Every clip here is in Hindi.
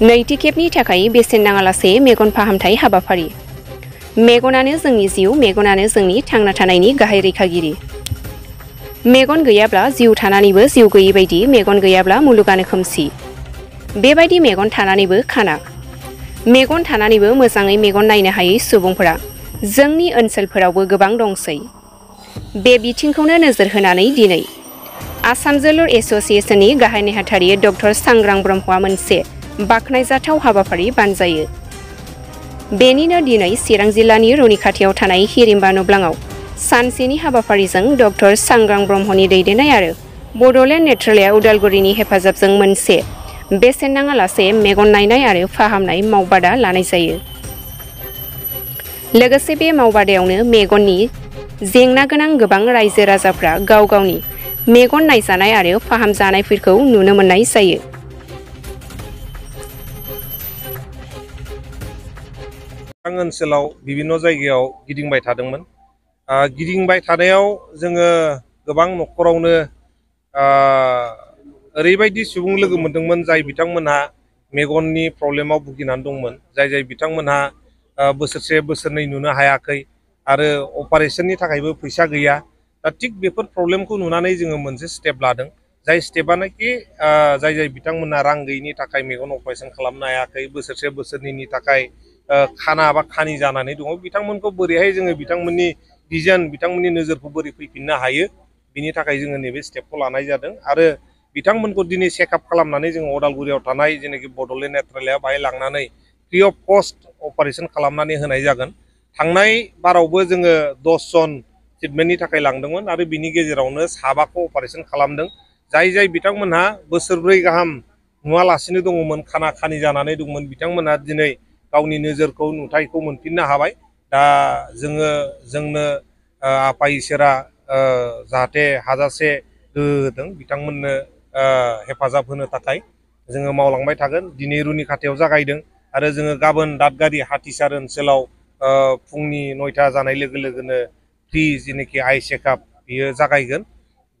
नैथि खेबनि थाखाय बेसेन नाङालासे मेगन फाहामथाय हाबाफारि मेगनानो जोंनि जिउ मेगनानो जोंनि थांना थानायनि गाहाय रैखागिरि मेगन गैयाब्ला जिउ थानानैबो जिउ गैयि बायदि मेगन गैयाब्ला मुलुगानो खोमसि बेबायदि मेगन थानानैबो खाना मेगन थानानैबो मोजाङै मेगन नायनो हायै सुबुंफोरा जोंनि ओनसोलफोरावबो गोबां दंसै बे बिथिंखौनो नोजोर होनानै दिनै आसाम जोलुर एस'सियेसननि गाहाय नेहाथारि डक्टर सांग्रां ब्रह्मआ मोनसे बाख्नायजाथाव हाबाफारि बानजायो बेनिनो दिनै चिरां जिल्लानि रौनिखाथियाव थानाय हिरिम्बा नब्लाङाव सानसेनि हाबाफारिजों डक्टर सांग्रां ब्रह्मनि दैदेननाय आरो बड'लेण्ड नेट्रेलाया उदालगुरिनि हेफाजाबजों मोनसे बेसेन नाङालासे मेगन नायनाय आरो फाहामनाय मावबादा लानाय जायो लोगोसे बे मावबादायावनो मेगननि जेंना गोनां गोबां रायजो राजाफ्रा गाव गावनि मेगन नायजानाय आरो फाहामजानायफोरखौ नुनो मोननाय जायो आं विभिन्न बिभिन्न' जायगायाव गिदिंबाय थादोंमोन गिदिंबाय थानायाव जोङो गोबां न'खरावनो ओरैबायदि सुबुं लोगो मोन्दोंमोन जाय बिथांमोनहा मेगननि प्रब्लेमाव भुगिनानै दंमोन जाय जाय बिथांमोनहा बोसोरसे बोसोरनै नुनो गैया दा बेफोर प्रब्लेमखौ नुनानै जोङो मोनसे स्टेप ला जै स्टेपानोखि जाय जाय बिथांमोनहा रां गैयिनि थाखाय मेगन अपारेशन खालामनो हायाखै बोसोरसे बोसोरनैनि थाखाय खाना बा खानि जानानै दङ बिथांमोनखौ बोरैहाय जोङो बिथांमोननि भिजन बिथांमोननि नोजोरखौ बोरै फैफिननो हायो बिनि थाखाय जोङो नैबे स्टेपखौ लानाय जादों आरो बिथांमोनखौ दिनै चेकआप खालामनानै जोङो अदालगुरियाव थानाय जेनाखि बड'लेण्ड नेत्रालया बाहाय लांनानै फ्रि अफ कस्ट अपारेशन खालामनानै होनाय जागोन थांनाय बारावबो जोङो दस जन ट्रिटमेन्टनि थाखाय लांदोंमोन आरो बिनि गेजेरावनो साबाखौ अपारेशन खालामदों जाय जाय बिथांमोनहा बोसोरब्रै गाहाम नुवालासिनो दङमोन खाना खानि जानानै दंमोन बिथांमोनहा दिनै गावनि नोजोरखौ नुथायखौ मोनफिननो हाबाय दा जोङो जोंनो आफा इसोरा जाहाथे हाजासे गोहो होदों बिथांमोननो हेफाजाब होनो थाखाय जोङो मावलांबाय थागोन दिनै रुनि खाथायाव जागायदों आरो जोङो गाबोन दादगारि हाथिसार ओनसोलाव फुंनि नयथा जानाय लोगो लोगोनो फ्रि जेनोखि आइ चेकआप बियो जागायगोन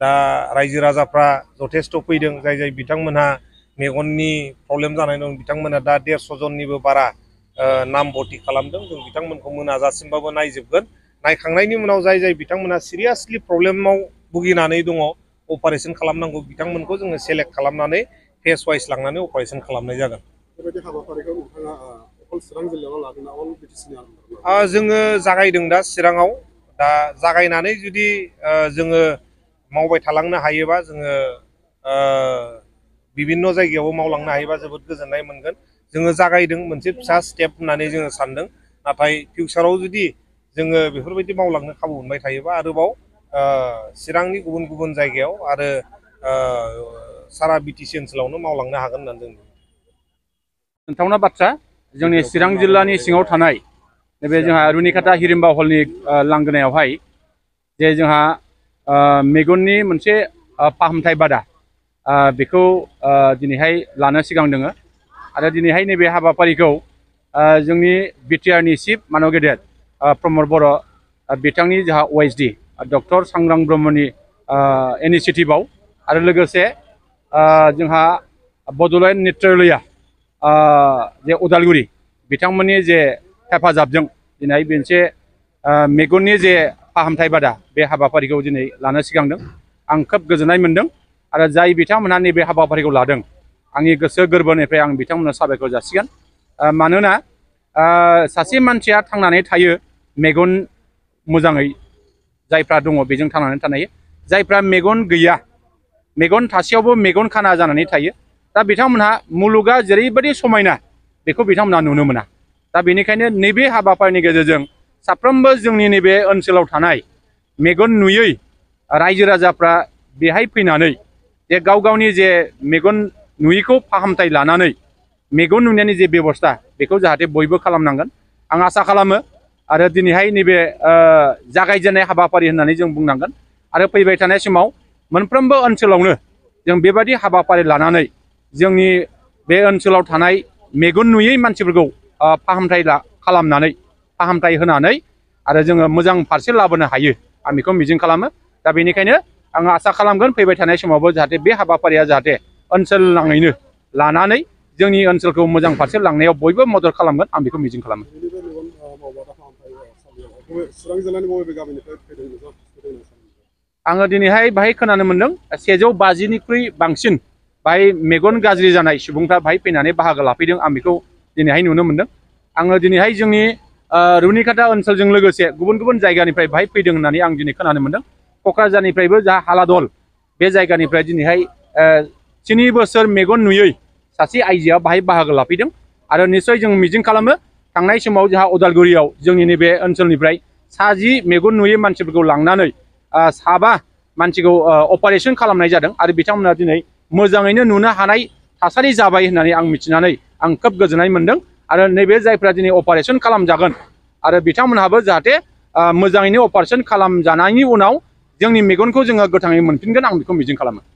दा रायजो राजाफ्रा जथेस्थ' फैदों जाय जाय बिथांमोनहा मेगननि प्रब्लेम जानाय दं बिथांमोना दा देरस' जननिबो बारा नाम भर्ति खालामदों जों बिथांमोनखौ मोनाजासिमबाबो नायजोबगोन नायखांनायनि उनाव जाय जाय बिथांमोना सिरियासलि प्रब्लेमाव भुगिनानै दङ अपारेशन खालामनांगौ बिथांमोनखौ जोङो सेलेक्ट खालामनानै फेस वाइज लांनानै अपारेशन खालामनाय जागोन बेबायदि हाबाफारिखौ नोंथाङा अल चिरां जिल्लायाव लागोन अल बिटिसिनि जोङो जागायदों दा चिराङाव दा जागायनानै जुदि जोङो मावबाय थालांनो हायोबा जोङो बिभिन्न' जायगायावबो मावलांनो हायोबा जोबोद गोजोननाय मोनगोन जोङो जागायदों मोनसे फिसा स्टेप होननानै जोङो सानदों नाथाय फिउचाराव जुदि जोङो बेफोरबायदि मावलांनो खाबु मोनबाय थायोबा आरोबाव चिरांनि गुबुन गुबुन जायगायाव आरो सारा बि टि सि ओनसोलावनो मावलांनो हागोन होननानै जों नोंथांना बाथ्रा जोंनि चिरां जिल्लानि सिङाव थानाय नैबे जोंहा रुनिकाटा हिरिम्बा हलनि लांगोनायावहाय जे जोंहा मेगननि मोनसे फाहामथाय बादा बेखौ दिनैहाय लानो सिगां दोङो आरो दिनैहाय नैबे हाबाफारिखौ जोंनि बिटिआरनि चिफ मानव गेदेर प्रमद बर' बिथांनि जोंहा अएसडि डक्टर सांग्रां ब्रह्मनि इनिसियेटिभआव आरो लोगोसे जोंहा बड'लेण्ड नेत्रालया जे उदालगुरि बिथांमोननि जे हेफाजाबजों दिनै मोनसे मेगननि जे फाहामथाय बादा बे हाबाफारिखौ दिनै लानो सिगांदों आं खोब गोजोननाय मोन्दों आरो जाय बिथांमोनहा नैबे हाबाफारिखौ लादों आंनि गोसो गोरबोनिफ्राय आं बिथांमोननो साबायखर जासिगोन मानोना सासे मानसिया थांनानै थायो मेगन मोजाङै जायफ्रा दङ बेजों थांनानै थानाय जायफ्रा मेगन गैया मेगन थासेयावबो मेगन खाना जानानै थायो दा बिथांमोनहा मुलुगा जेरैबायदि समायना बेखौ बिथांमोनहा नुनो मोना दा बेनिखायनो नैबे हाबाफारिनि गेजेरजों साफ्रोमबो जोंनि नैबे ओनसोलाव थानाय मेगन नुयै रायजो राजाफ्रा बेहाय फैनानै जे गाव गावनि जे मेगन नुयैखौ फाहामथाय लानानै मेगन नुनायनि जे बेबस्था बेखौ जाहाथे बयबो खालामनांगोन आं आसा खालामो आरो दिनैहाय नैबे जागायजेननाय हाबाफारि होननानै जों बुंनांगोन आरो फैबाय थानाय समाव मोनफ्रोमबो ओनसोलावनो जों बेबादि हाबाफारि लानानै जोंनि बे ओनसोलाव थानाय मेगन नुयै मानसिफोरखौ फाहामथाय खालामनानै फाहामथाय होनानै आरो जोङो मोजां फारसे लाबोनो हायो आं बेखौ मिजिं खालामो दा बेनिखायनो आं आसा खालामगोन फैबाय थानाय समावबो जाहाथे बे हाबाफारिया जाहाथे ओनसोल नाङैनो लानानै जोंनि ओनसोलखौ मोजां फारसे लांनायाव बयबो मदद खालामगोन आं बेखौ मिजिं खालामो आङो दिनैहाय बाहाय खोनानो मोन्दों सेजौ बाजिनिख्रुइ बांसिन बाहाय मेगन गाज्रि जानाय सुबुंफ्रा बाहाय फैनानै बाहागो लाफैदों आं बेखौ दिनैहाय नुनो मोन्दों आङो दिनैहाय जोंनि रुनिकाटा ओनसोलजों लोगोसे गुबुन गुबुन जायगानिफ्राय बाहाय फैदों होननानै आं दिनै खोनानो मोन्दों क'क्राझारनिफ्रायबो जा हालादल बे जायगानिफ्राय दिनैहाय स्नि बोसोर मेगन नुयै सासे आइजोआ बाहाय बाहागो लाफैदों आरो निस्सय जों मिजिं खालामो थांनाय समाव जोंहा उदालगुरियाव जोंनि नैबे ओनसोलनिफ्राय सा जि मेगन नुयै मानसिफोरखौ लांनानै साबा मानसिखौ अपारेशन खालामनाय जादों आरो बिथांमोना दिनै मोजाङैनो नुनो हानाय थासारि जाबाय होननानै आं मिथिनानै आं खोब गोजोननाय मोन्दों आरो नैबे जायफ्रा दिनै अपारेशन खालामजागोन आरो बिथांमोनहाबो जाहाथे मोजाङैनो अपारेशन खालामजानायनि उनाव जोंनि मेगनखौ जोङो गोथाङै मोनफिनगोन आं बेखौ मिजिं खालामो